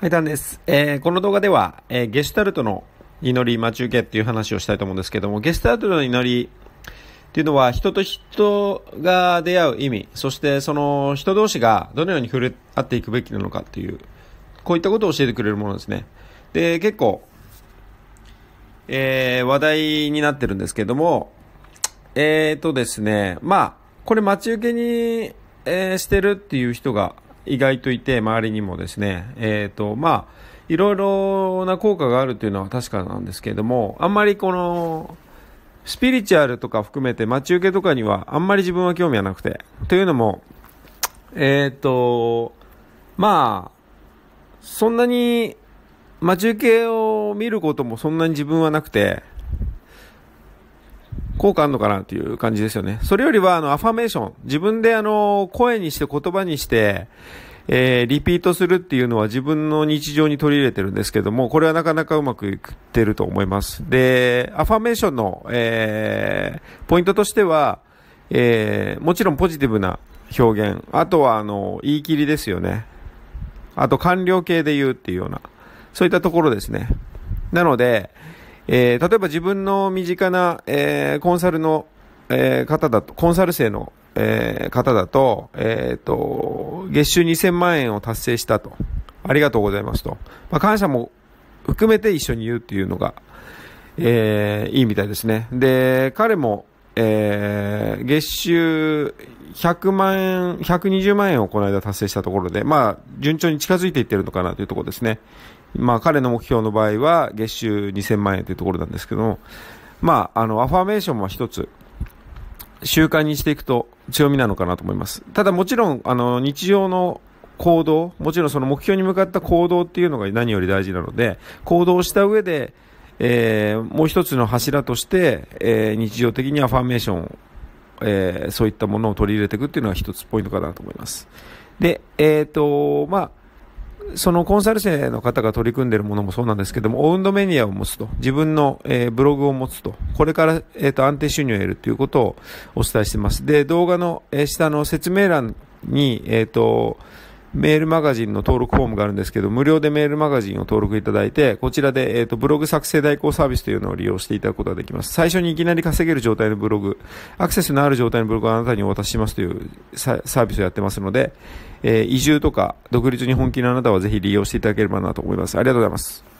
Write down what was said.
はい、ダンです。えー、この動画では、えー、ゲシュタルトの祈り待ち受けっていう話をしたいと思うんですけども、ゲシュタルトの祈りっていうのは、人と人が出会う意味、そしてその人同士がどのように触れ合っていくべきなのかっていう、こういったことを教えてくれるものですね。で、結構、えー、話題になってるんですけども、えーとですね、まあ、これ待ち受けに、えー、してるっていう人が、意外といて、周りにもですね、えっ、ー、と、まあ、いろいろな効果があるというのは確かなんですけれども、あんまりこの、スピリチュアルとか含めて待ち受けとかにはあんまり自分は興味はなくて。というのも、えっ、ー、と、まあ、そんなに待ち受けを見ることもそんなに自分はなくて、効果あんのかなっていう感じですよね。それよりは、あの、アファメーション。自分で、あの、声にして言葉にして、えー、リピートするっていうのは自分の日常に取り入れてるんですけども、これはなかなかうまくいってると思います。で、アファメーションの、えー、ポイントとしては、えー、もちろんポジティブな表現。あとは、あの、言い切りですよね。あと、完了形で言うっていうような。そういったところですね。なので、えー、例えば自分の身近な、えー、コンサルの、えー、方だと、コンサル生の、えー、方だと、えっ、ー、と、月収2000万円を達成したと。ありがとうございますと。まあ、感謝も含めて一緒に言うっていうのが、えー、いいみたいですね。で、彼も、えー、月収100万円、120万円をこの間達成したところで、まあ、順調に近づいていってるのかなというところですね。まあ、彼の目標の場合は、月収2000万円というところなんですけども、まあ、あの、アファーメーションも一つ、習慣にしていくと強みなのかなと思います。ただもちろん、あの、日常の行動、もちろんその目標に向かった行動っていうのが何より大事なので、行動した上で、えー、もう一つの柱として、えー、日常的にアファーメーション、えー、そういったものを取り入れていくっていうのが一つポイントかなと思います。で、えっ、ー、と、まあ、そのコンサル生の方が取り組んでいるものもそうなんですけども、オウンドメディアを持つと、自分の、えー、ブログを持つと、これから、えっ、ー、と安定収入を得るということをお伝えしてます。で、動画の、えー、下の説明欄に、えっ、ー、と、メールマガジンの登録フォームがあるんですけど、無料でメールマガジンを登録いただいて、こちらで、えっ、と、ブログ作成代行サービスというのを利用していただくことができます。最初にいきなり稼げる状態のブログ、アクセスのある状態のブログをあなたにお渡ししますというサービスをやってますので、え移住とか独立に本気のあなたはぜひ利用していただければなと思います。ありがとうございます。